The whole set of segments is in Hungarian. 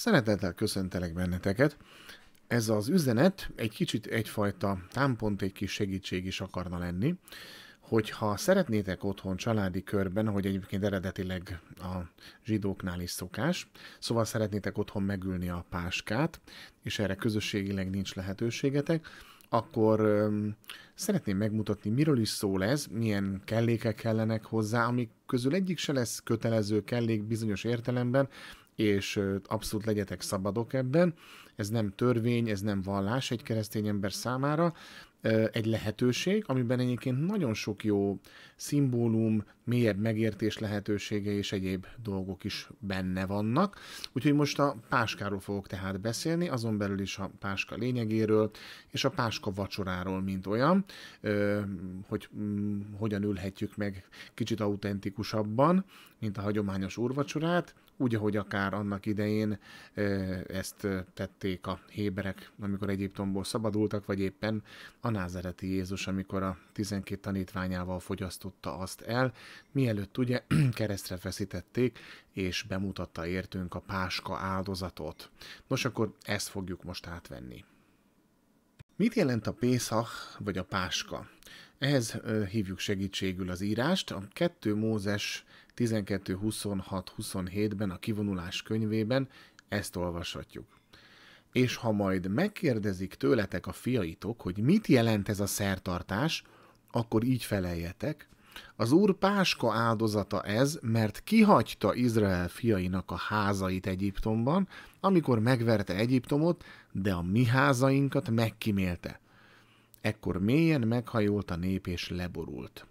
Szeretettel köszöntelek benneteket. Ez az üzenet egy kicsit egyfajta támpont, egy kis segítség is akarna lenni, hogyha szeretnétek otthon családi körben, hogy egyébként eredetileg a zsidóknál is szokás, szóval szeretnétek otthon megülni a páskát, és erre közösségileg nincs lehetőségetek, akkor öm, szeretném megmutatni, miről is szól ez, milyen kellékek kellenek hozzá, amik közül egyik se lesz kötelező kellék bizonyos értelemben, és abszolút legyetek szabadok ebben. Ez nem törvény, ez nem vallás egy keresztény ember számára, egy lehetőség, amiben egyébként nagyon sok jó szimbólum, mélyebb megértés lehetősége és egyéb dolgok is benne vannak. Úgyhogy most a páskáról fogok tehát beszélni, azon belül is a páska lényegéről és a páska vacsoráról, mint olyan, hogy mm, hogyan ülhetjük meg kicsit autentikusabban, mint a hagyományos úrvacsorát, úgy, ahogy akár annak idején ezt tették a héberek, amikor Egyiptomból szabadultak, vagy éppen a názereti Jézus, amikor a 12 tanítványával fogyasztotta azt el, mielőtt ugye keresztre feszítették, és bemutatta értünk a páska áldozatot. Nos, akkor ezt fogjuk most átvenni. Mit jelent a Pészach vagy a Páska? Ehhez hívjuk segítségül az írást. A 2 Mózes 122627 27 ben a kivonulás könyvében ezt olvashatjuk. És ha majd megkérdezik tőletek a fiaitok, hogy mit jelent ez a szertartás, akkor így feleljetek. Az úr páska áldozata ez, mert kihagyta Izrael fiainak a házait Egyiptomban, amikor megverte Egyiptomot, de a mi házainkat megkímélte. Ekkor mélyen meghajolt a nép és leborult.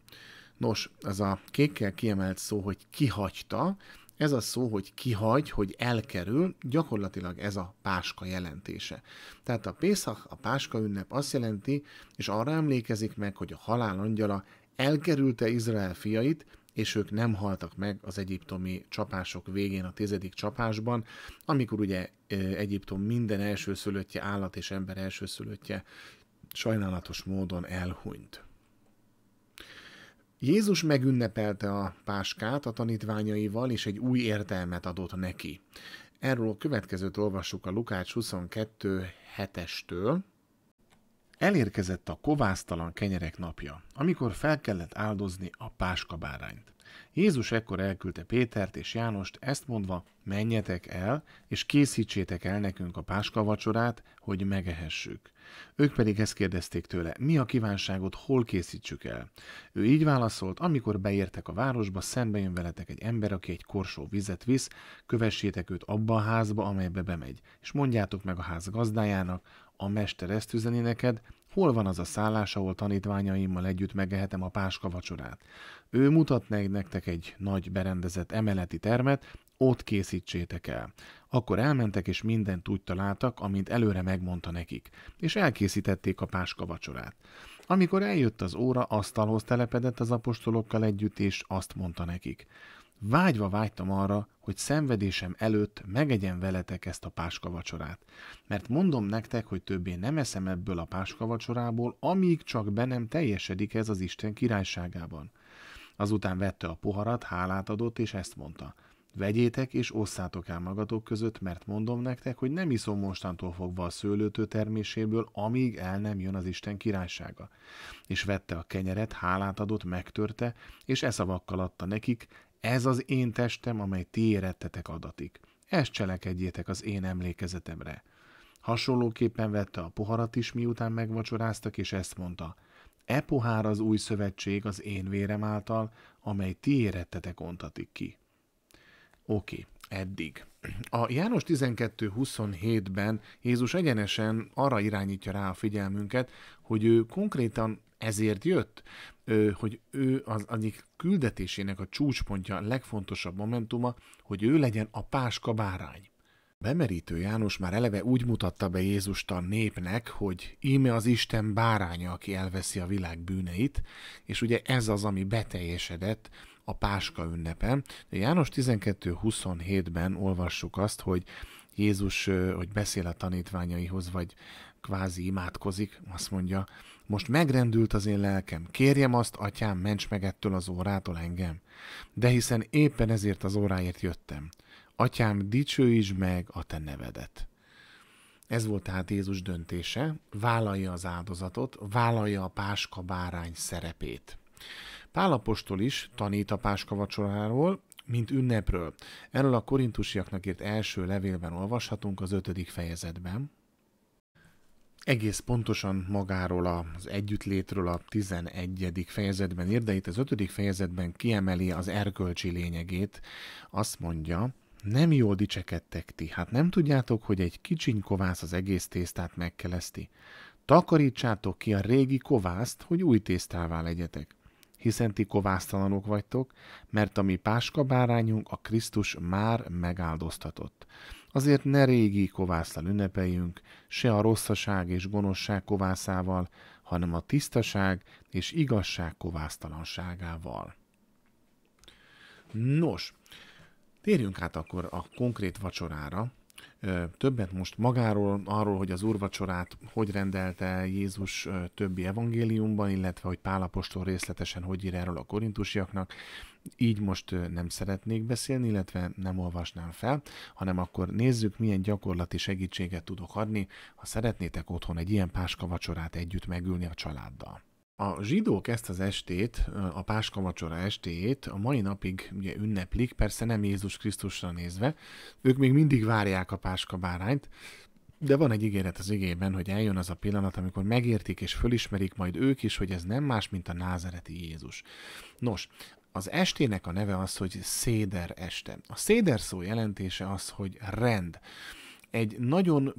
Nos, ez a kékkel kiemelt szó, hogy kihagyta, ez a szó, hogy kihagy, hogy elkerül, gyakorlatilag ez a páska jelentése. Tehát a Pészak, a páska ünnep azt jelenti, és arra emlékezik meg, hogy a halál angyala elkerülte Izrael fiait, és ők nem haltak meg az egyiptomi csapások végén, a tizedik csapásban, amikor ugye Egyiptom minden elsőszülöttje, állat és ember elsőszülöttje sajnálatos módon elhunyt. Jézus megünnepelte a páskát a tanítványaival, és egy új értelmet adott neki. Erről a következőt olvassuk a Lukács 22 7 Elérkezett a kovásztalan kenyerek napja, amikor fel kellett áldozni a bárányt. Jézus ekkor elküldte Pétert és Jánost, ezt mondva, menjetek el, és készítsétek el nekünk a páskavacsorát, hogy megehessük. Ők pedig ezt kérdezték tőle, mi a kívánságot, hol készítsük el. Ő így válaszolt, amikor beértek a városba, szembe jön veletek egy ember, aki egy korsó vizet visz, kövessétek őt abba a házba, amelybe bemegy, és mondjátok meg a ház gazdájának, a mester ezt üzeni neked, hol van az a szállás, ahol tanítványaimmal együtt megehetem a páska vacsorát. Ő mutat nektek egy nagy berendezett emeleti termet, ott készítsétek el. Akkor elmentek, és mindent úgy találtak, amint előre megmondta nekik, és elkészítették a páska vacsorát. Amikor eljött az óra, asztalhoz telepedett az apostolokkal együtt, és azt mondta nekik. Vágyva vágytam arra, hogy szenvedésem előtt megegyen veletek ezt a páska vacsorát. Mert mondom nektek, hogy többé nem eszem ebből a páska vacsorából, amíg csak be nem teljesedik ez az Isten királyságában. Azután vette a poharat, hálát adott, és ezt mondta – Vegyétek és osszátok el magatok között, mert mondom nektek, hogy nem iszom mostantól fogva a szőlőtő terméséből, amíg el nem jön az Isten királysága. És vette a kenyeret, hálát adott, megtörte, és e szavakkal adta nekik, ez az én testem, amely ti érettetek adatik. Ezt cselekedjétek az én emlékezetemre. Hasonlóképpen vette a poharat is, miután megvacsoráztak, és ezt mondta, e pohár az új szövetség az én vérem által, amely ti érettetek ontatik ki. Oké, okay, eddig. A János 12.27-ben Jézus egyenesen arra irányítja rá a figyelmünket, hogy ő konkrétan ezért jött, hogy ő az egyik küldetésének a csúcspontja, a legfontosabb momentuma, hogy ő legyen a páska bárány. Bemerítő János már eleve úgy mutatta be Jézust a népnek, hogy íme az Isten báránya, aki elveszi a világ bűneit, és ugye ez az, ami beteljesedett a Páska ünnepen. De János 12.27-ben olvassuk azt, hogy Jézus, hogy beszél a tanítványaihoz, vagy kvázi imádkozik, azt mondja, most megrendült az én lelkem, kérjem azt, atyám, ments meg ettől az órától engem. De hiszen éppen ezért az óráért jöttem. Atyám, dicsőítsd meg a te nevedet. Ez volt tehát Jézus döntése, vállalja az áldozatot, vállalja a páska bárány szerepét. Pálapostól is tanít a Páska vacsoráról, mint ünnepről. Erről a korintusiaknak írt első levélben olvashatunk az ötödik fejezetben. Egész pontosan magáról az együttlétről a 11. fejezetben ír, de itt az 5. fejezetben kiemeli az erkölcsi lényegét. Azt mondja, nem jól dicsekedtek ti, hát nem tudjátok, hogy egy kicsiny kovász az egész tésztát megkeleszti. Takarítsátok ki a régi kovászt, hogy új tésztává legyetek hiszen ti kovásztalanok vagytok, mert a mi páska bárányunk a Krisztus már megáldoztatott. Azért ne régi kovásztal ünnepeljünk, se a rosszaság és gonoszság kovászával, hanem a tisztaság és igazság kovásztalanságával. Nos, térjünk át akkor a konkrét vacsorára, többet most magáról, arról, hogy az úrvacsorát hogy rendelte Jézus többi evangéliumban, illetve hogy Pálapostól részletesen hogy ír erről a korintusiaknak, így most nem szeretnék beszélni, illetve nem olvasnám fel, hanem akkor nézzük, milyen gyakorlati segítséget tudok adni, ha szeretnétek otthon egy ilyen páska vacsorát együtt megülni a családdal. A zsidók ezt az estét, a Páska vacsora a mai napig ugye ünneplik, persze nem Jézus Krisztusra nézve, ők még mindig várják a Páska bárányt, de van egy ígéret az igében, hogy eljön az a pillanat, amikor megértik és fölismerik majd ők is, hogy ez nem más, mint a názereti Jézus. Nos, az estének a neve az, hogy Széder este. A Széder szó jelentése az, hogy rend egy nagyon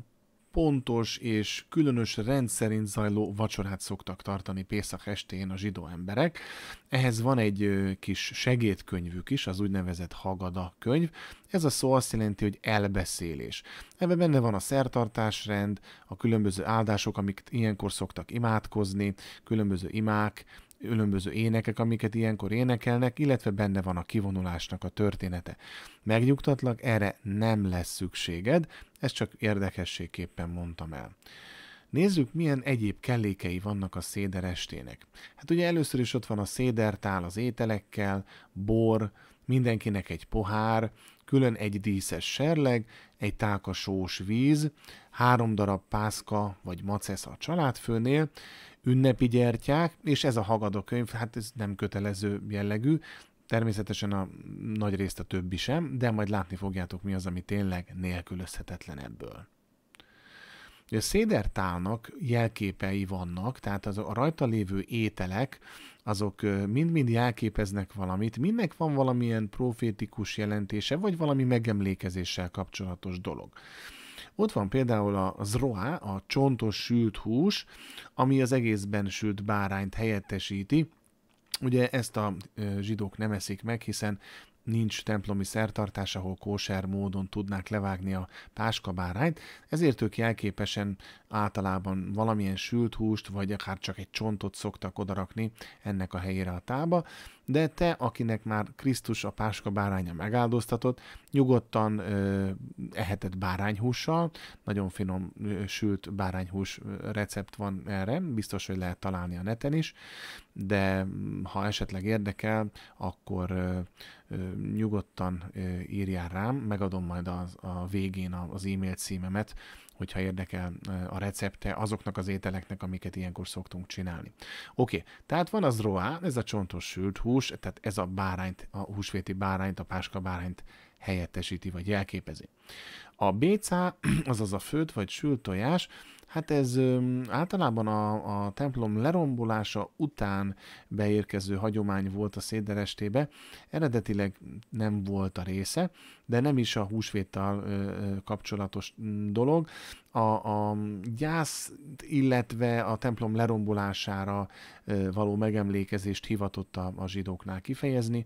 pontos és különös rendszerint zajló vacsorát szoktak tartani Pészak estén a zsidó emberek. Ehhez van egy kis segédkönyvük is, az úgynevezett Hagada könyv. Ez a szó azt jelenti, hogy elbeszélés. Ebben benne van a szertartásrend, a különböző áldások, amik ilyenkor szoktak imádkozni, különböző imák, különböző énekek, amiket ilyenkor énekelnek, illetve benne van a kivonulásnak a története. Megnyugtatlak, erre nem lesz szükséged, ezt csak érdekességképpen mondtam el. Nézzük, milyen egyéb kellékei vannak a széder estének. Hát ugye először is ott van a szédertál az ételekkel, bor, mindenkinek egy pohár, külön egy díszes serleg, egy tálka sós víz, három darab pászka vagy macesz a családfőnél, ünnepi gyertyák, és ez a könyv, hát ez nem kötelező jellegű, természetesen a nagy részt a többi sem, de majd látni fogjátok mi az, ami tényleg nélkülözhetetlen ebből. A szédertálnak jelképei vannak, tehát az a rajta lévő ételek, azok mind-mind jelképeznek valamit, mindnek van valamilyen profétikus jelentése, vagy valami megemlékezéssel kapcsolatos dolog. Ott van például a zroa, a csontos sült hús, ami az egészben sült bárányt helyettesíti. Ugye ezt a zsidók nem eszik meg, hiszen nincs templomi szertartás, ahol kóser módon tudnák levágni a páskabárányt, ezért ők jelképesen általában valamilyen sült húst, vagy akár csak egy csontot szoktak odarakni ennek a helyére a tába, de te, akinek már Krisztus a páska báránya megáldoztatott, nyugodtan ö, ehetett bárányhússal, nagyon finom ö, sült bárányhús recept van erre, biztos, hogy lehet találni a neten is, de mm, ha esetleg érdekel, akkor ö, ö, nyugodtan ö, írjál rám, megadom majd az, a végén az e-mail címemet, hogyha érdekel a recepte azoknak az ételeknek, amiket ilyenkor szoktunk csinálni. Oké, okay, tehát van az roá, ez a csontos sült hús, tehát ez a bárányt, a húsvéti bárányt, a páska bárányt helyettesíti, vagy jelképezi. A bécá, azaz a főt vagy sült tojás, Hát ez ö, általában a, a templom lerombolása után beérkező hagyomány volt a széderestébe. Eredetileg nem volt a része, de nem is a húsvéttal ö, kapcsolatos dolog. A, a gyász, illetve a templom lerombolására ö, való megemlékezést hivatott a, a zsidóknál kifejezni.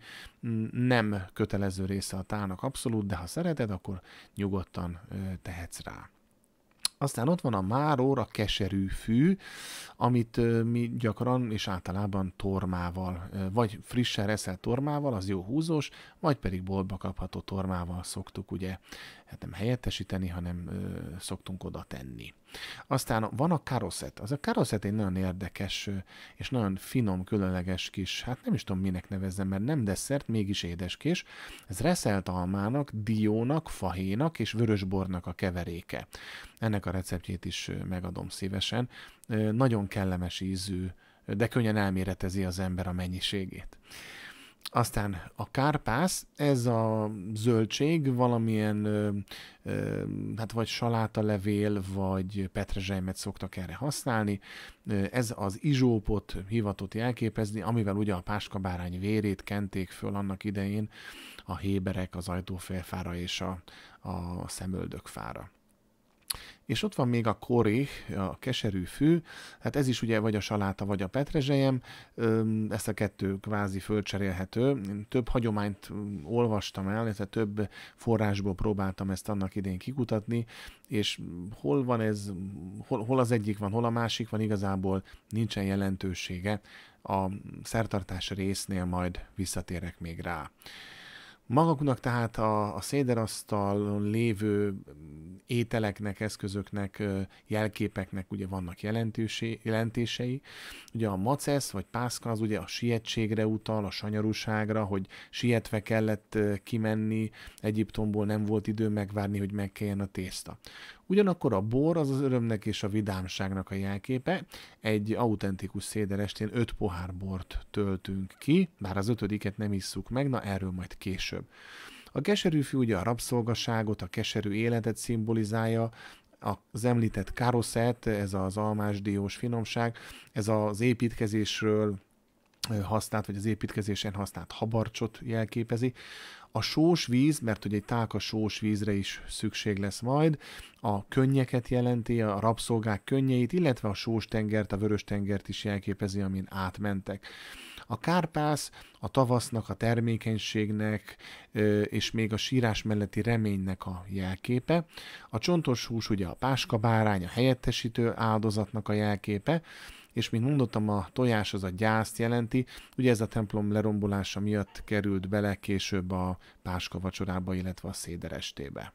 Nem kötelező része a tának abszolút, de ha szereted, akkor nyugodtan ö, tehetsz rá. Aztán ott van a márór, a keserű fű, amit mi gyakran és általában tormával, vagy frissen reszelt tormával, az jó húzós, vagy pedig boltba kapható tormával szoktuk ugye hát nem helyettesíteni, hanem ö, szoktunk oda tenni. Aztán van a karoszet. Az a karoszet egy nagyon érdekes és nagyon finom, különleges kis, hát nem is tudom minek nevezzem, mert nem desszert, mégis édeskés. Ez reszelt almának, diónak, fahénak és vörösbornak a keveréke. Ennek a receptjét is megadom szívesen. Nagyon kellemes ízű, de könnyen elméretezi az ember a mennyiségét. Aztán a kárpász, ez a zöldség valamilyen, ö, ö, hát vagy salátalevél, vagy petrezselymet szoktak erre használni. Ez az izsópot hivatott jelképezni, amivel ugye a páskabárány vérét kenték föl annak idején a héberek az ajtófélfára és a, a szemöldökfára és ott van még a koré, a keserű fű, hát ez is ugye vagy a saláta, vagy a petrezselyem, ezt a kettő kvázi fölcserélhető. Több hagyományt olvastam el, illetve több forrásból próbáltam ezt annak idén kikutatni, és hol van ez, hol, hol az egyik van, hol a másik van, igazából nincsen jelentősége. A szertartás résznél majd visszatérek még rá. Magaknak tehát a, a széderasztalon lévő mm, ételeknek, eszközöknek, jelképeknek ugye vannak jelentései. Ugye a macesz vagy pászka az ugye a sietségre utal, a sanyarúságra, hogy sietve kellett kimenni, Egyiptomból nem volt idő megvárni, hogy megkeljen a tészta. Ugyanakkor a bor az az örömnek és a vidámságnak a jelképe. Egy autentikus széder estén öt pohár bort töltünk ki, bár az ötödiket nem isszuk meg, na erről majd később. A keserű fű ugye a rabszolgaságot, a keserű életet szimbolizálja, az említett károszet, ez az almásdiós finomság, ez az építkezésről, használt, vagy az építkezésen használt habarcsot jelképezi. A sós víz, mert hogy egy tálka sós vízre is szükség lesz majd, a könnyeket jelenti, a rabszolgák könnyeit, illetve a sós tengert, a vörös tengert is jelképezi, amin átmentek. A kárpász a tavasznak, a termékenységnek és még a sírás melletti reménynek a jelképe. A csontos hús ugye a páskabárány, a helyettesítő áldozatnak a jelképe, és mint mondottam, a tojás az a gyászt jelenti, ugye ez a templom lerombolása miatt került bele később a páska vacsorába, illetve a széderestébe.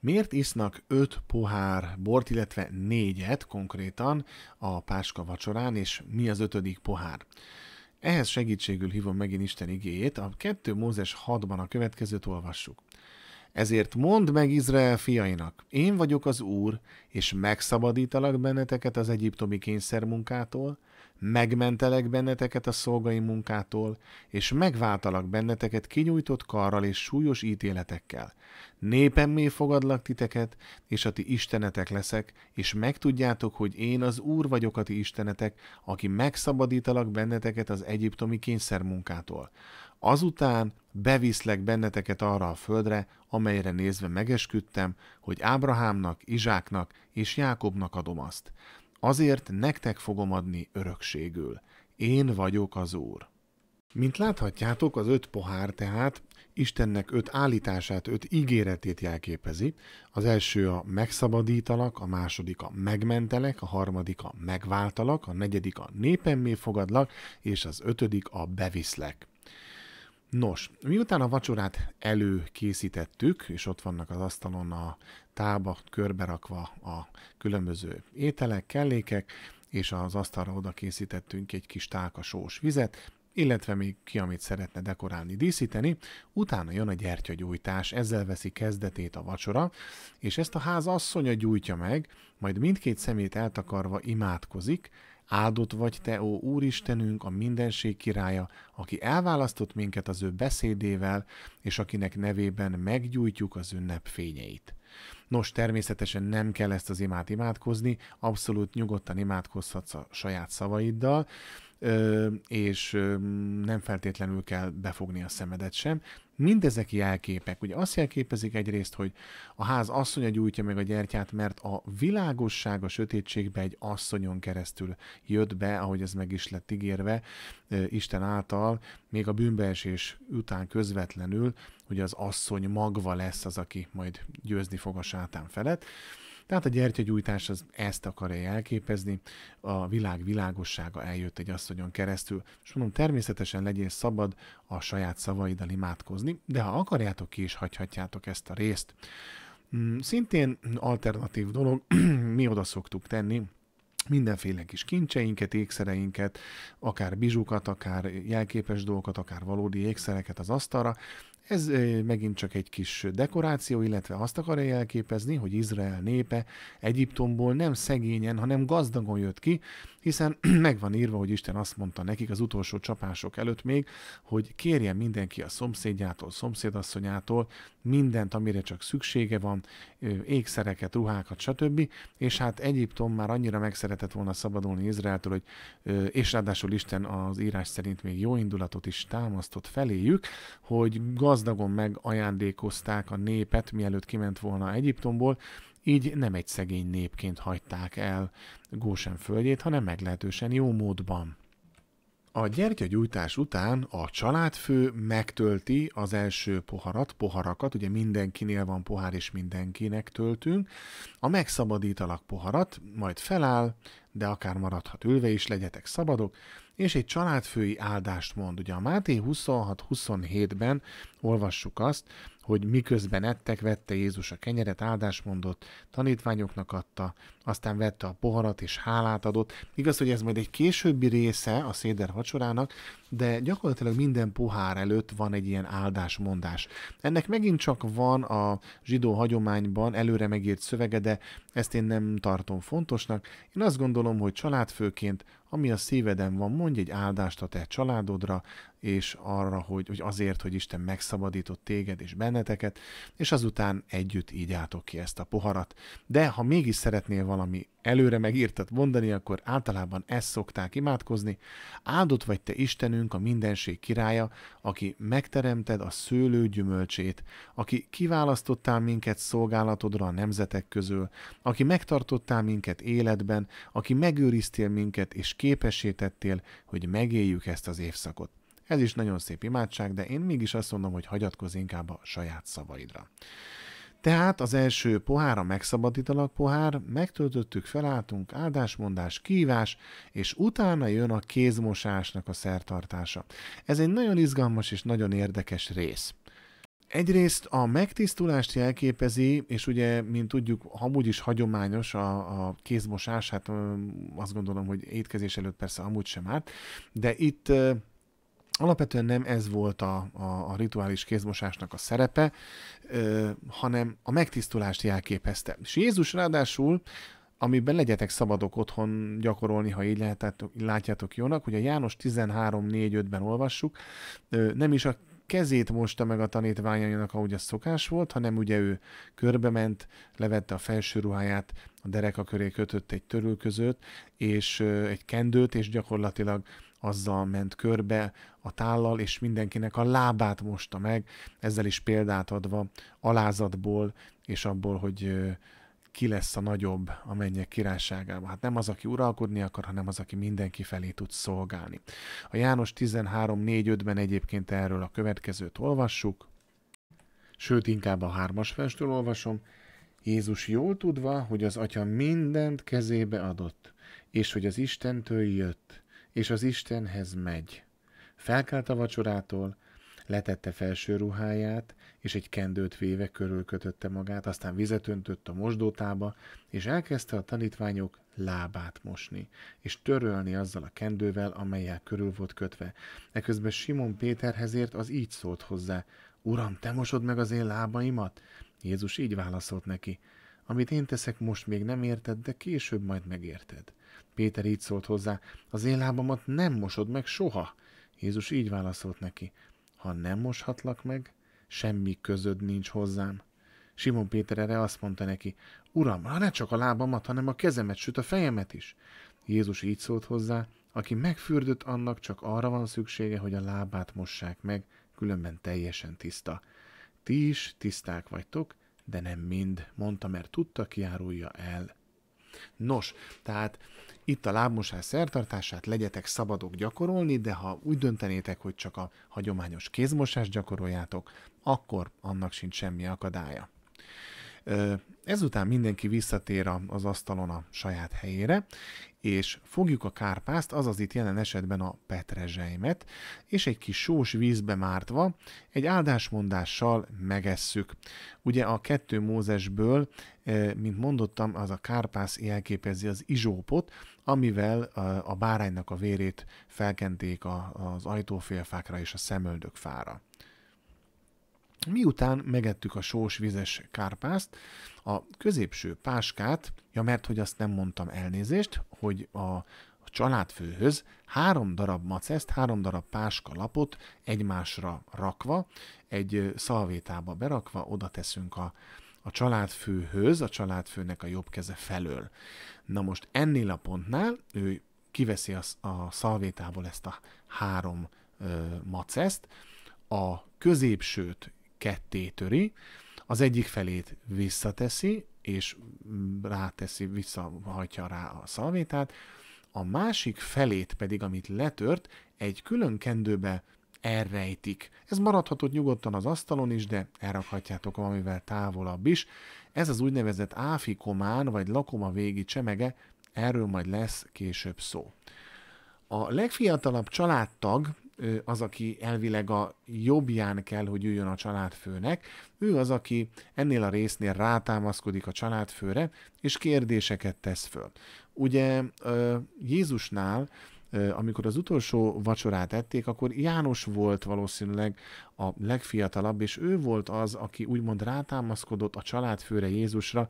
Miért isznak 5 pohár bort, illetve négyet konkrétan a páska vacsorán, és mi az ötödik pohár? Ehhez segítségül hívom megint Isten igéjét, a 2 Mózes 6-ban a következőt olvassuk. Ezért mondd meg Izrael fiainak, én vagyok az Úr, és megszabadítalak benneteket az egyiptomi kényszermunkától, megmentelek benneteket a szolgai munkától, és megváltalak benneteket kinyújtott karral és súlyos ítéletekkel. Népemmé fogadlak titeket, és a ti istenetek leszek, és megtudjátok, hogy én az Úr vagyok a ti istenetek, aki megszabadítalak benneteket az egyiptomi kényszermunkától. Azután beviszlek benneteket arra a földre, amelyre nézve megesküdtem, hogy Ábrahámnak, Izsáknak és Jákobnak adom azt azért nektek fogom adni örökségül. Én vagyok az Úr. Mint láthatjátok, az öt pohár tehát Istennek öt állítását, öt ígéretét jelképezi. Az első a megszabadítalak, a második a megmentelek, a harmadik a megváltalak, a negyedik a népemmé fogadlak, és az ötödik a beviszlek. Nos, miután a vacsorát előkészítettük, és ott vannak az asztalon a tába körberakva a különböző ételek, kellékek, és az asztalra oda készítettünk egy kis sós vizet, illetve még ki, amit szeretne dekorálni, díszíteni, utána jön a gyertyagyújtás, ezzel veszi kezdetét a vacsora, és ezt a ház asszonya gyújtja meg, majd mindkét szemét eltakarva imádkozik, áldott vagy te, ó Úristenünk, a mindenség királya, aki elválasztott minket az ő beszédével, és akinek nevében meggyújtjuk az ünnep fényeit. Nos, természetesen nem kell ezt az imát imádkozni, abszolút nyugodtan imádkozhatsz a saját szavaiddal, és nem feltétlenül kell befogni a szemedet sem, Mindezek jelképek. Ugye azt jelképezik egyrészt, hogy a ház asszonya gyújtja meg a gyertyát, mert a világosság a sötétségbe egy asszonyon keresztül jött be, ahogy ez meg is lett ígérve, Isten által, még a bűnbeesés után közvetlenül, hogy az asszony magva lesz az, aki majd győzni fog a sátán felett. Tehát a gyertyagyújtás az ezt akarja elképezni, a világ világossága eljött egy asszonyon keresztül, és mondom, természetesen legyél szabad a saját szavaiddal imádkozni, de ha akarjátok ki is hagyhatjátok ezt a részt. Mm, szintén alternatív dolog, mi oda szoktuk tenni, mindenféle kis kincseinket, ékszereinket, akár bizsukat, akár jelképes dolgokat, akár valódi ékszereket az asztalra, ez megint csak egy kis dekoráció, illetve azt akarja jelképezni, hogy Izrael népe Egyiptomból nem szegényen, hanem gazdagon jött ki, hiszen meg van írva, hogy Isten azt mondta nekik az utolsó csapások előtt még, hogy kérjen mindenki a szomszédjától, szomszédasszonyától mindent, amire csak szüksége van, ékszereket, ruhákat, stb. És hát Egyiptom már annyira megszeretett volna szabadulni Izraeltől, hogy és ráadásul Isten az írás szerint még jó indulatot is támasztott feléjük, hogy gazdagon megajándékozták a népet, mielőtt kiment volna Egyiptomból, így nem egy szegény népként hagyták el Gósen földjét, hanem meglehetősen jó módban. A gyertyagyújtás után a családfő megtölti az első poharat, poharakat, ugye mindenkinél van pohár és mindenkinek töltünk, a megszabadítalak poharat, majd feláll, de akár maradhat ülve is, legyetek szabadok, és egy családfői áldást mond. Ugye a Máté 26-27-ben olvassuk azt, hogy miközben ettek, vette Jézus a kenyeret, áldásmondott, tanítványoknak adta, aztán vette a poharat és hálát adott. Igaz, hogy ez majd egy későbbi része a széder vacsorának, de gyakorlatilag minden pohár előtt van egy ilyen áldásmondás. Ennek megint csak van a zsidó hagyományban előre megírt szövege, de ezt én nem tartom fontosnak. Én azt gondolom, hogy családfőként, ami a szíveden van, mondj egy áldást a te családodra, és arra, hogy, hogy azért, hogy Isten megszabadított téged és benneteket, és azután együtt így álltok ki ezt a poharat. De ha mégis szeretnél valamit, valami előre megírtat mondani, akkor általában ezt szokták imádkozni. Áldott vagy te Istenünk, a mindenség királya, aki megteremted a szőlő gyümölcsét, aki kiválasztottál minket szolgálatodra a nemzetek közül, aki megtartottál minket életben, aki megőriztél minket és képesítettél, hogy megéljük ezt az évszakot. Ez is nagyon szép imádság, de én mégis azt mondom, hogy hagyatkozz inkább a saját szavaidra. Tehát az első pohár a megszabadítalak pohár, megtöltöttük, felálltunk, áldásmondás, kívás, és utána jön a kézmosásnak a szertartása. Ez egy nagyon izgalmas és nagyon érdekes rész. Egyrészt a megtisztulást jelképezi, és ugye, mint tudjuk, amúgy is hagyományos a, a kézmosás, hát azt gondolom, hogy étkezés előtt persze amúgy sem árt, de itt alapvetően nem ez volt a, a, a rituális kézmosásnak a szerepe, ö, hanem a megtisztulást jelképezte. És Jézus ráadásul, amiben legyetek szabadok otthon gyakorolni, ha így látjátok, látjátok jónak, hogy a János 13.4.5-ben olvassuk, ö, nem is a kezét mosta meg a tanítványainak, ahogy az szokás volt, hanem ugye ő körbement, levette a felső ruháját, a dereka köré kötött egy törülközőt, és ö, egy kendőt, és gyakorlatilag azzal ment körbe a tállal, és mindenkinek a lábát mosta meg, ezzel is példát adva alázatból, és abból, hogy ki lesz a nagyobb a mennyek királyságában. Hát nem az, aki uralkodni akar, hanem az, aki mindenki felé tud szolgálni. A János 13.4.5-ben egyébként erről a következőt olvassuk, sőt inkább a hármas festől olvasom, Jézus jól tudva, hogy az Atya mindent kezébe adott, és hogy az Istentől jött, és az Istenhez megy. Felkelt a vacsorától, letette felső ruháját, és egy kendőt véve körülkötötte magát, aztán vizet öntött a mosdótába, és elkezdte a tanítványok lábát mosni, és törölni azzal a kendővel, amelyel körül volt kötve. Eközben Simon Péterhez ért, az így szólt hozzá, Uram, te mosod meg az én lábaimat? Jézus így válaszolt neki, amit én teszek, most még nem érted, de később majd megérted. Péter így szólt hozzá, az én lábamat nem mosod meg soha. Jézus így válaszolt neki, ha nem moshatlak meg, semmi közöd nincs hozzám. Simon Péter erre azt mondta neki, Uram, ha ne csak a lábamat, hanem a kezemet, sőt a fejemet is. Jézus így szólt hozzá, aki megfürdött, annak csak arra van szüksége, hogy a lábát mossák meg, különben teljesen tiszta. Ti is tiszták vagytok, de nem mind, mondta, mert tudta, ki árulja el. Nos, tehát itt a lábmosás szertartását legyetek szabadok gyakorolni, de ha úgy döntenétek, hogy csak a hagyományos kézmosást gyakoroljátok, akkor annak sincs semmi akadálya. Ezután mindenki visszatér az asztalon a saját helyére, és fogjuk a kárpászt, azaz itt jelen esetben a petrezselymet, és egy kis sós vízbe mártva egy áldásmondással megesszük. Ugye a kettő Mózesből, mint mondottam, az a kárpász jelképezi az izsópot, amivel a báránynak a vérét felkenték az ajtófélfákra és a szemöldökfára. Miután megettük a sós vizes kárpászt, a középső páskát, ja mert hogy azt nem mondtam elnézést, hogy a, a családfőhöz három darab macest, három darab páska lapot egymásra rakva, egy szalvétába berakva, oda teszünk a, a családfőhöz, a családfőnek a jobb keze felől. Na most ennél a pontnál ő kiveszi a, a szalvétából ezt a három ö, macest, a középsőt ketté töri, az egyik felét visszateszi, és ráteszi, visszahajtja rá a szalvétát, a másik felét pedig, amit letört, egy külön kendőbe elrejtik. Ez maradhatott nyugodtan az asztalon is, de elrakhatjátok valamivel távolabb is. Ez az úgynevezett áfikomán, vagy lakoma végi csemege, erről majd lesz később szó. A legfiatalabb családtag, az, aki elvileg a jobbján kell, hogy üljön a családfőnek, ő az, aki ennél a résznél rátámaszkodik a családfőre, és kérdéseket tesz föl. Ugye Jézusnál amikor az utolsó vacsorát ették, akkor János volt valószínűleg a legfiatalabb, és ő volt az, aki úgymond rátámaszkodott a családfőre Jézusra,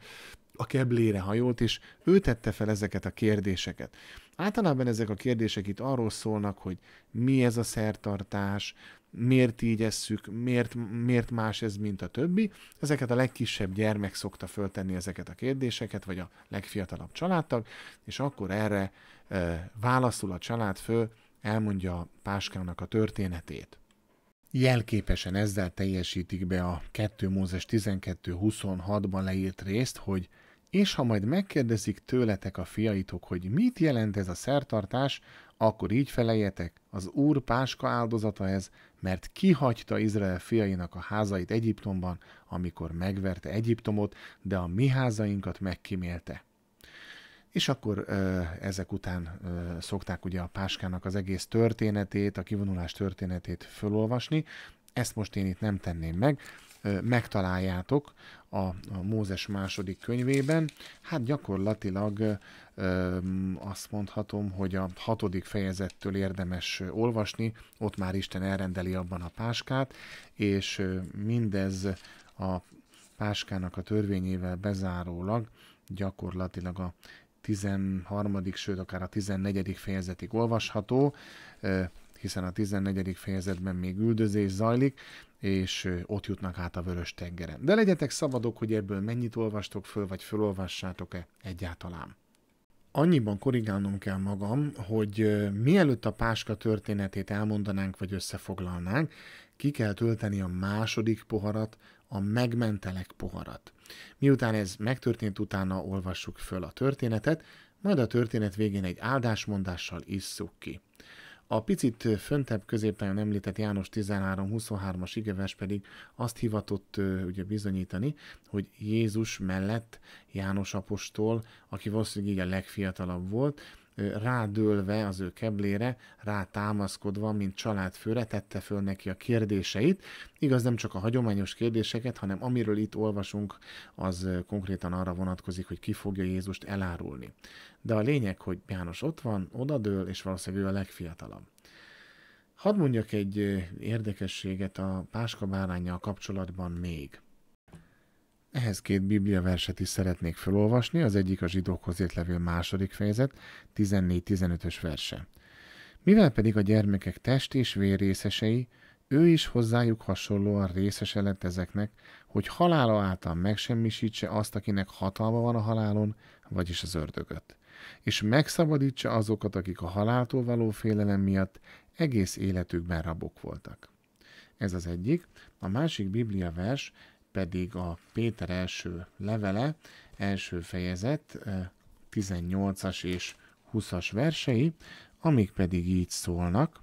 a keblére hajolt, és ő tette fel ezeket a kérdéseket. Általában ezek a kérdések itt arról szólnak, hogy mi ez a szertartás, miért így esszük, miért, miért más ez, mint a többi. Ezeket a legkisebb gyermek szokta föltenni ezeket a kérdéseket, vagy a legfiatalabb családtag, és akkor erre e, válaszol a család föl, elmondja a páskának a történetét. Jelképesen ezzel teljesítik be a 2 Mózes 12.26-ban leírt részt, hogy és ha majd megkérdezik tőletek a fiaitok, hogy mit jelent ez a szertartás, akkor így feleljetek, az Úr Páska áldozata ez, mert kihagyta Izrael fiainak a házait Egyiptomban, amikor megverte Egyiptomot, de a mi házainkat megkímélte. És akkor ezek után szokták ugye a Páskának az egész történetét, a kivonulás történetét fölolvasni, ezt most én itt nem tenném meg, megtaláljátok a, Mózes második könyvében. Hát gyakorlatilag azt mondhatom, hogy a hatodik fejezettől érdemes olvasni, ott már Isten elrendeli abban a páskát, és mindez a páskának a törvényével bezárólag gyakorlatilag a 13. sőt akár a 14. fejezetig olvasható hiszen a 14. fejezetben még üldözés zajlik, és ott jutnak át a vörös tengeren. De legyetek szabadok, hogy ebből mennyit olvastok föl, vagy fölolvassátok-e egyáltalán. Annyiban korrigálnom kell magam, hogy mielőtt a Páska történetét elmondanánk vagy összefoglalnánk, ki kell tölteni a második poharat, a megmentelek poharat. Miután ez megtörtént, utána olvassuk föl a történetet, majd a történet végén egy áldásmondással isszuk ki. A picit föntebb középtájon említett János 13-23-as igeves pedig azt hivatott ugye bizonyítani, hogy Jézus mellett János apostol, aki valószínűleg így a legfiatalabb volt, rádőlve az ő keblére, rátámaszkodva, mint családfőre tette föl neki a kérdéseit. Igaz, nem csak a hagyományos kérdéseket, hanem amiről itt olvasunk, az konkrétan arra vonatkozik, hogy ki fogja Jézust elárulni. De a lényeg, hogy János ott van, odadől, és valószínűleg ő a legfiatalabb. Hadd mondjak egy érdekességet a páskabárányjal kapcsolatban még. Ehhez két bibliaverset is szeretnék felolvasni, az egyik a zsidókhoz ért levél második fejezet, 14-15-ös verse. Mivel pedig a gyermekek test és vér részesei, ő is hozzájuk hasonlóan részese lett ezeknek, hogy halála által megsemmisítse azt, akinek hatalma van a halálon, vagyis az ördögöt, és megszabadítsa azokat, akik a haláltól való félelem miatt egész életükben rabok voltak. Ez az egyik. A másik Biblia vers pedig a Péter első levele, első fejezet, 18-as és 20-as versei, amik pedig így szólnak.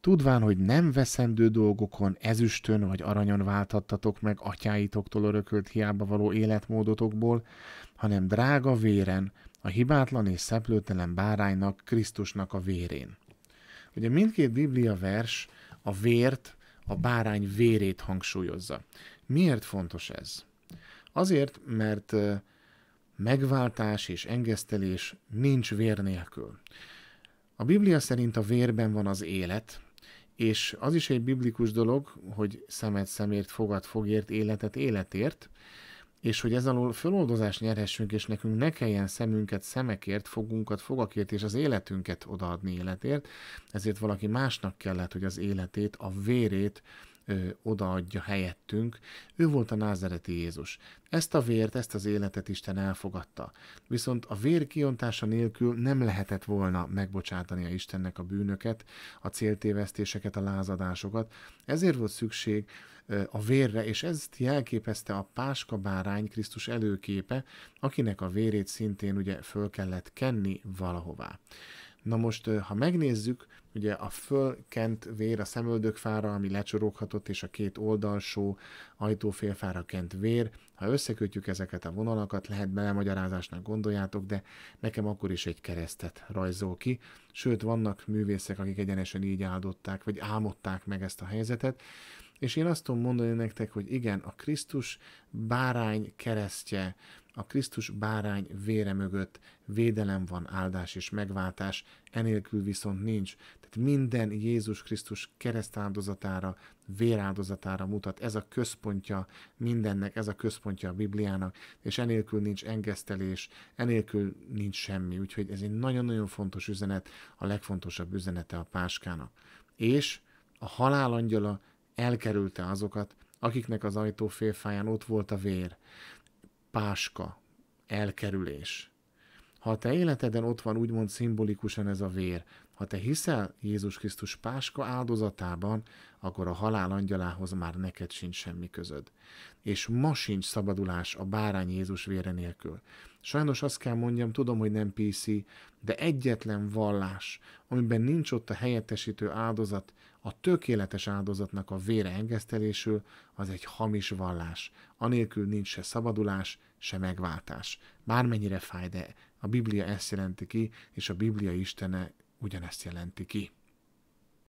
Tudván, hogy nem veszendő dolgokon, ezüstön vagy aranyon váltattatok meg atyáitoktól örökölt hiába való életmódotokból, hanem drága véren, a hibátlan és szeplőtelen báránynak, Krisztusnak a vérén. Ugye mindkét Biblia vers a vért a bárány vérét hangsúlyozza. Miért fontos ez? Azért, mert megváltás és engesztelés nincs vér nélkül. A Biblia szerint a vérben van az élet, és az is egy biblikus dolog, hogy szemet szemért, fogad fogért, életet életért, és hogy ez alól föloldozást nyerhessünk, és nekünk ne kelljen szemünket szemekért, fogunkat fogakért, és az életünket odaadni életért, ezért valaki másnak kellett, hogy az életét, a vérét ö, odaadja helyettünk. Ő volt a názereti Jézus. Ezt a vért, ezt az életet Isten elfogadta. Viszont a vér kiontása nélkül nem lehetett volna megbocsátani a Istennek a bűnöket, a céltévesztéseket, a lázadásokat. Ezért volt szükség a vérre, és ezt jelképezte a páska bárány Krisztus előképe, akinek a vérét szintén ugye föl kellett kenni valahová. Na most, ha megnézzük, ugye a fölkent vér a szemöldökfára, ami lecsoroghatott, és a két oldalsó ajtófélfára kent vér, ha összekötjük ezeket a vonalakat, lehet belemagyarázásnak gondoljátok, de nekem akkor is egy keresztet rajzol ki. Sőt, vannak művészek, akik egyenesen így áldották, vagy álmodták meg ezt a helyzetet, és én azt tudom mondani nektek, hogy igen, a Krisztus bárány keresztje, a Krisztus bárány vére mögött védelem van, áldás és megváltás, enélkül viszont nincs. Tehát minden Jézus Krisztus keresztáldozatára, véráldozatára mutat. Ez a központja mindennek, ez a központja a Bibliának, és enélkül nincs engesztelés, enélkül nincs semmi. Úgyhogy ez egy nagyon-nagyon fontos üzenet, a legfontosabb üzenete a páskának. És a halálangyala elkerülte azokat, akiknek az ajtó félfáján ott volt a vér. Páska, elkerülés. Ha a te életeden ott van úgymond szimbolikusan ez a vér, ha te hiszel Jézus Krisztus páska áldozatában, akkor a halál angyalához már neked sincs semmi közöd. És ma sincs szabadulás a bárány Jézus vére nélkül. Sajnos azt kell mondjam, tudom, hogy nem PC, de egyetlen vallás, amiben nincs ott a helyettesítő áldozat, a tökéletes áldozatnak a vére engesztelésül az egy hamis vallás. Anélkül nincs se szabadulás, se megváltás. Bármennyire fáj, de a Biblia ezt jelenti ki, és a Biblia Istene ugyanezt jelenti ki.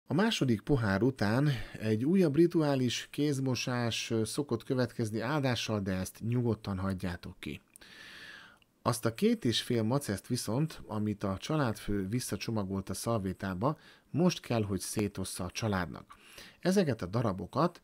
A második pohár után egy újabb rituális kézmosás szokott következni áldással, de ezt nyugodtan hagyjátok ki. Azt a két és fél maceszt viszont, amit a családfő visszacsomagolt a szalvétába, most kell, hogy szétossza a családnak. Ezeket a darabokat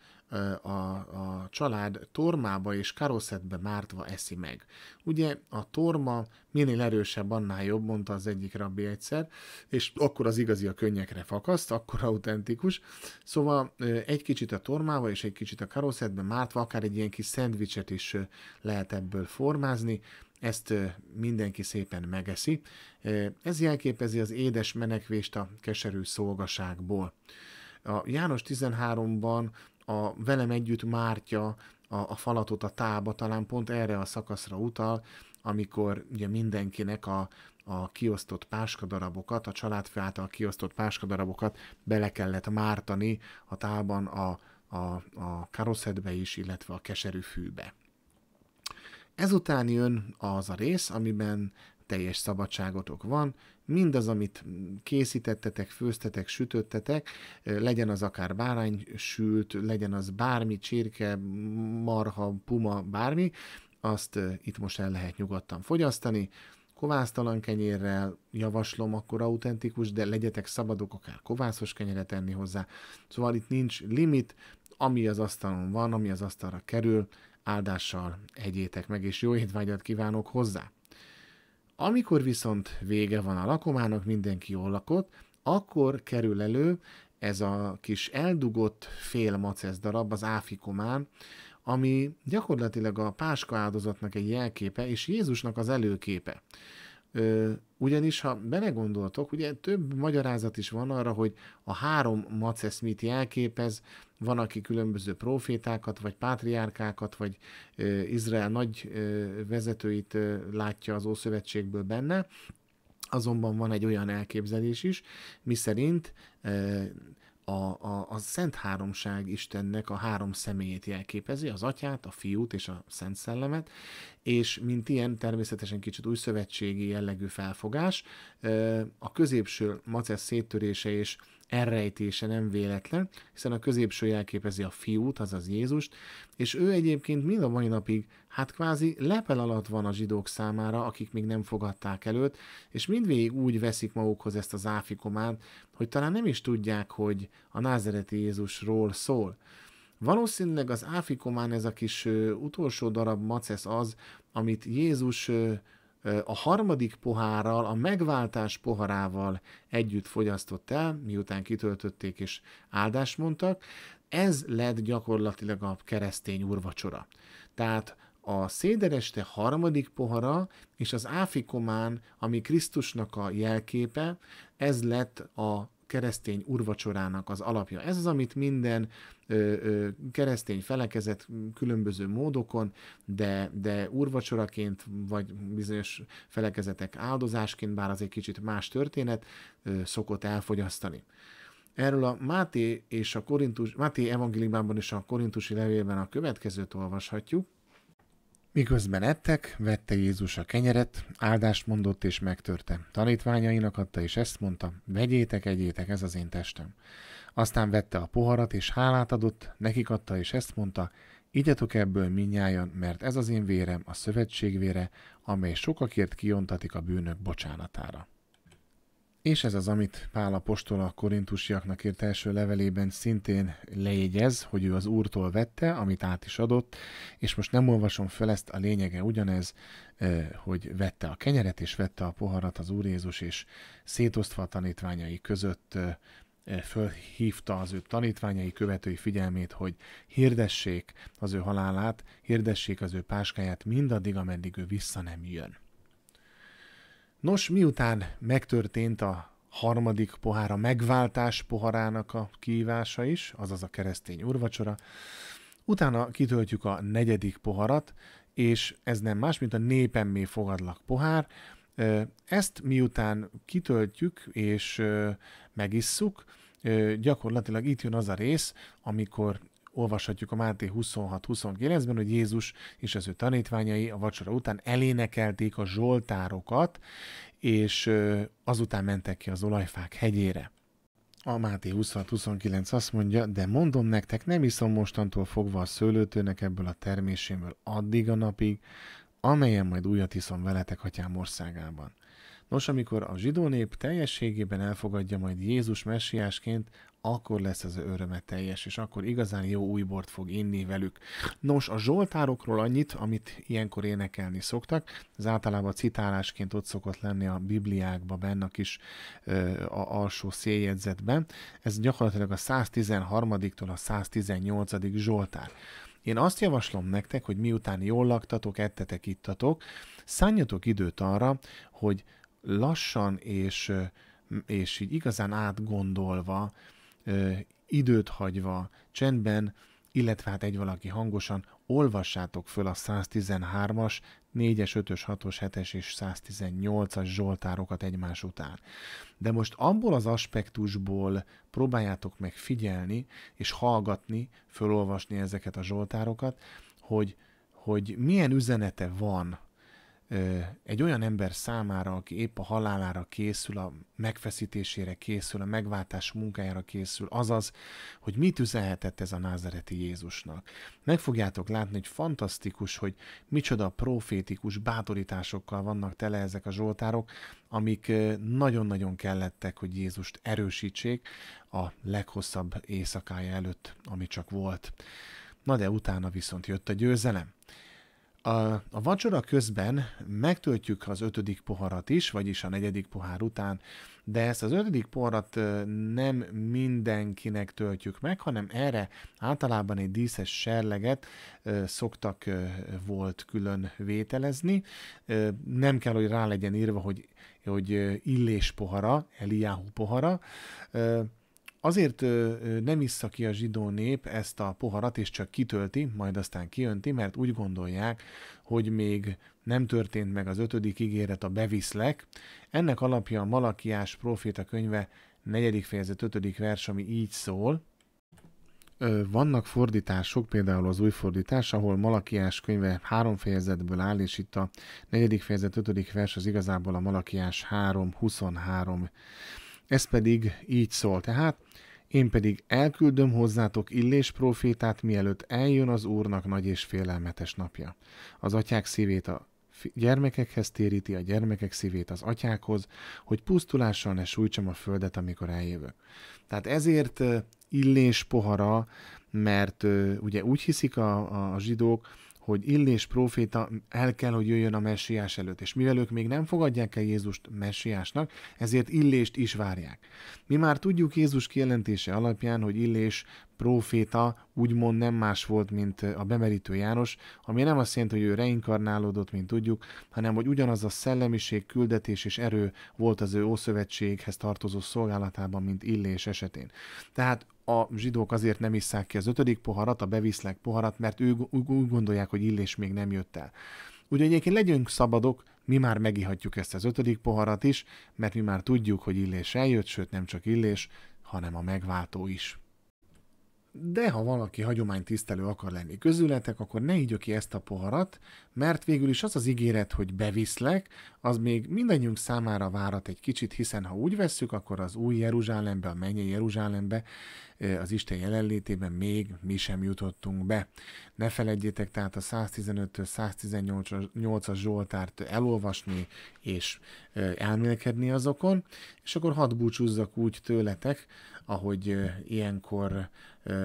a, a család tormába és karoszetbe mártva eszi meg. Ugye a torma minél erősebb, annál jobb, mondta az egyik rabbi egyszer, és akkor az igazi a könnyekre fakaszt, akkor autentikus. Szóval egy kicsit a tormába és egy kicsit a karoszetbe mártva, akár egy ilyen kis szendvicset is lehet ebből formázni, ezt mindenki szépen megeszi, ez jelképezi az édes menekvést a keserű szolgaságból. A János 13-ban a velem együtt Mártya a, a falatot a tába talán pont erre a szakaszra utal, amikor ugye mindenkinek a, a kiosztott páskadarabokat, a családfő által kiosztott páskadarabokat bele kellett mártani a tában a, a, a karoszedbe is, illetve a keserű fűbe. Ezután jön az a rész, amiben teljes szabadságotok van, mindaz, amit készítettetek, főztetek, sütöttetek, legyen az akár bárány sült, legyen az bármi, csirke, marha, puma, bármi, azt itt most el lehet nyugodtan fogyasztani, kovásztalan kenyérrel javaslom akkor autentikus, de legyetek szabadok akár kovászos kenyeret enni hozzá. Szóval itt nincs limit, ami az asztalon van, ami az asztalra kerül, áldással egyétek meg, és jó étvágyat kívánok hozzá! Amikor viszont vége van a lakomának, mindenki jól lakott, akkor kerül elő ez a kis eldugott fél macesz darab, az áfikomán, ami gyakorlatilag a páska áldozatnak egy jelképe, és Jézusnak az előképe. Ugyanis, ha belegondoltok, ugye több magyarázat is van arra, hogy a három Mace Smith jelképez, van, aki különböző profétákat, vagy pátriárkákat, vagy ö, Izrael nagy ö, vezetőit ö, látja az Ószövetségből benne, azonban van egy olyan elképzelés is, miszerint a, a, a Szent Háromság Istennek a három személyét jelképezi, az Atyát, a Fiút és a Szent Szellemet, és mint ilyen természetesen kicsit új szövetségi jellegű felfogás, a középső macesz széttörése és elrejtése nem véletlen, hiszen a középső jelképezi a fiút, azaz Jézust, és ő egyébként mind a mai napig, hát kvázi lepel alatt van a zsidók számára, akik még nem fogadták előtt, és mindvégig úgy veszik magukhoz ezt az áfikomát, hogy talán nem is tudják, hogy a názereti Jézusról szól. Valószínűleg az áfikomán ez a kis ö, utolsó darab macesz az, amit Jézus ö, a harmadik pohárral, a megváltás poharával együtt fogyasztott el, miután kitöltötték és áldást mondtak, ez lett gyakorlatilag a keresztény úrvacsora. Tehát a szédereste harmadik pohara és az áfikomán, ami Krisztusnak a jelképe, ez lett a keresztény urvacsorának az alapja. Ez az, amit minden ö, ö, keresztény felekezet különböző módokon, de, de urvacsoraként, vagy bizonyos felekezetek áldozásként, bár az egy kicsit más történet, ö, szokott elfogyasztani. Erről a Máté és a Korintus, Máté evangéliumában és a Korintusi levélben a következőt olvashatjuk – Miközben ettek, vette Jézus a kenyeret, áldást mondott és megtörte. Tanítványainak adta és ezt mondta, vegyétek, egyétek, ez az én testem. Aztán vette a poharat és hálát adott, nekik adta és ezt mondta, igyetok ebből minnyájan, mert ez az én vérem, a szövetség vére, amely sokakért kiontatik a bűnök bocsánatára. És ez az, amit Pál apostol a korintusiaknak írt első levelében szintén lejegyez, hogy ő az Úrtól vette, amit át is adott, és most nem olvasom fel ezt, a lényege ugyanez, hogy vette a kenyeret és vette a poharat az Úr Jézus, és szétosztva a tanítványai között fölhívta az ő tanítványai követői figyelmét, hogy hirdessék az ő halálát, hirdessék az ő páskáját mindaddig, ameddig ő vissza nem jön. Nos, miután megtörtént a harmadik pohár, a megváltás poharának a kívása is, azaz a keresztény urvacsora, utána kitöltjük a negyedik poharat, és ez nem más, mint a népemmé fogadlak pohár. Ezt miután kitöltjük és megisszuk, gyakorlatilag itt jön az a rész, amikor olvashatjuk a Máté 26-29-ben, hogy Jézus és az ő tanítványai a vacsora után elénekelték a zsoltárokat, és azután mentek ki az olajfák hegyére. A Máté 26-29 azt mondja, de mondom nektek, nem iszom mostantól fogva a szőlőtőnek ebből a terméséből addig a napig, amelyen majd újat iszom veletek atyám országában. Nos, amikor a zsidó nép teljességében elfogadja majd Jézus messiásként, akkor lesz az öröme teljes, és akkor igazán jó új bort fog inni velük. Nos, a zsoltárokról annyit, amit ilyenkor énekelni szoktak, az általában citálásként ott szokott lenni a Bibliákban, benne a kis ö, a alsó széljegyzetben. Ez gyakorlatilag a 113-tól a 118. zsoltár. Én azt javaslom nektek, hogy miután jól laktatok, ettetek, ittatok, szálljatok időt arra, hogy lassan és, és így igazán átgondolva, időt hagyva, csendben, illetve hát egy valaki hangosan, olvassátok föl a 113-as, 4-es, 5-ös, 6-os, 7-es és 118-as zsoltárokat egymás után. De most abból az aspektusból próbáljátok meg figyelni és hallgatni, fölolvasni ezeket a zsoltárokat, hogy, hogy milyen üzenete van egy olyan ember számára, aki épp a halálára készül, a megfeszítésére készül, a megváltás munkájára készül, azaz, hogy mit üzenhetett ez a názereti Jézusnak. Meg fogjátok látni, hogy fantasztikus, hogy micsoda profétikus bátorításokkal vannak tele ezek a zsoltárok, amik nagyon-nagyon kellettek, hogy Jézust erősítsék a leghosszabb éjszakája előtt, ami csak volt. Na de utána viszont jött a győzelem. A, a vacsora közben megtöltjük az ötödik poharat is, vagyis a negyedik pohár után, de ezt az ötödik poharat nem mindenkinek töltjük meg, hanem erre általában egy díszes serleget szoktak volt külön vételezni. Nem kell, hogy rá legyen írva, hogy, hogy illés pohara, Eliáhu pohara, Azért nem vissza ki a zsidó nép ezt a poharat, és csak kitölti, majd aztán kiönti, mert úgy gondolják, hogy még nem történt meg az ötödik ígéret, a beviszlek. Ennek alapja a Malakiás proféta könyve 4. fejezet 5. vers, ami így szól. Vannak fordítások, például az új fordítás, ahol Malakiás könyve három fejezetből áll, és itt a negyedik fejezet ötödik vers az igazából a Malakiás 3.23 ez pedig így szól tehát, én pedig elküldöm hozzátok illés profétát, mielőtt eljön az Úrnak nagy és félelmetes napja. Az atyák szívét a gyermekekhez téríti, a gyermekek szívét az atyákhoz, hogy pusztulással ne sújtsam a földet, amikor eljövök. Tehát ezért illés pohara, mert ugye úgy hiszik a, a zsidók, hogy Illés próféta el kell, hogy jöjjön a messiás előtt, és mivel ők még nem fogadják el Jézust messiásnak, ezért Illést is várják. Mi már tudjuk Jézus kijelentése alapján, hogy Illés próféta úgymond nem más volt, mint a bemerítő János, ami nem azt jelenti, hogy ő reinkarnálódott, mint tudjuk, hanem hogy ugyanaz a szellemiség, küldetés és erő volt az ő ószövetséghez tartozó szolgálatában, mint Illés esetén. Tehát a zsidók azért nem isszák ki az ötödik poharat, a beviszlek poharat, mert ők úgy gondolják, hogy illés még nem jött el. Ugye egyébként legyünk szabadok, mi már megihatjuk ezt az ötödik poharat is, mert mi már tudjuk, hogy illés eljött, sőt nem csak illés, hanem a megváltó is. De ha valaki hagyománytisztelő akar lenni közületek, akkor ne így ki ezt a poharat, mert végül is az az ígéret, hogy beviszlek, az még mindannyiunk számára várat egy kicsit, hiszen ha úgy vesszük, akkor az új Jeruzsálembe, a mennyei Jeruzsálembe, az Isten jelenlétében még mi sem jutottunk be. Ne feledjétek tehát a 115-118-as Zsoltárt elolvasni és elmélkedni azokon, és akkor hadd búcsúzzak úgy tőletek, ahogy ilyenkor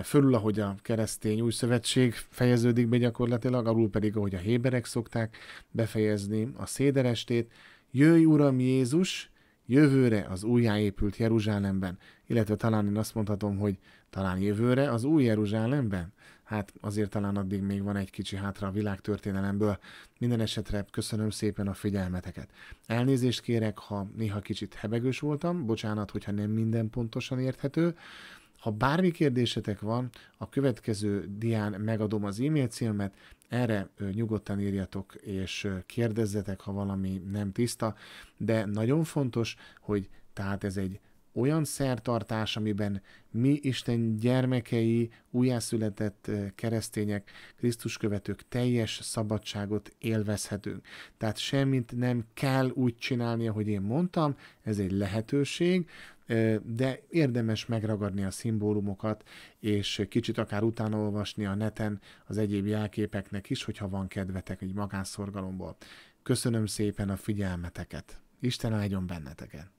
fölül, ahogy a keresztény új szövetség fejeződik be gyakorlatilag, alul pedig, ahogy a héberek szokták befejezni a széderestét, jöjj Uram Jézus, jövőre az újjáépült Jeruzsálemben, illetve talán én azt mondhatom, hogy talán jövőre az új Jeruzsálemben hát azért talán addig még van egy kicsi hátra a világtörténelemből. Minden esetre köszönöm szépen a figyelmeteket. Elnézést kérek, ha néha kicsit hebegős voltam, bocsánat, hogyha nem minden pontosan érthető, ha bármi kérdésetek van, a következő dián megadom az e-mail címet, erre nyugodtan írjatok és kérdezzetek, ha valami nem tiszta, de nagyon fontos, hogy tehát ez egy olyan szertartás, amiben mi Isten gyermekei, újjászületett keresztények, Krisztus követők teljes szabadságot élvezhetünk. Tehát semmit nem kell úgy csinálni, ahogy én mondtam, ez egy lehetőség, de érdemes megragadni a szimbólumokat, és kicsit akár utána olvasni a neten az egyéb jelképeknek is, hogyha van kedvetek egy magánszorgalomból. Köszönöm szépen a figyelmeteket! Isten áldjon benneteket!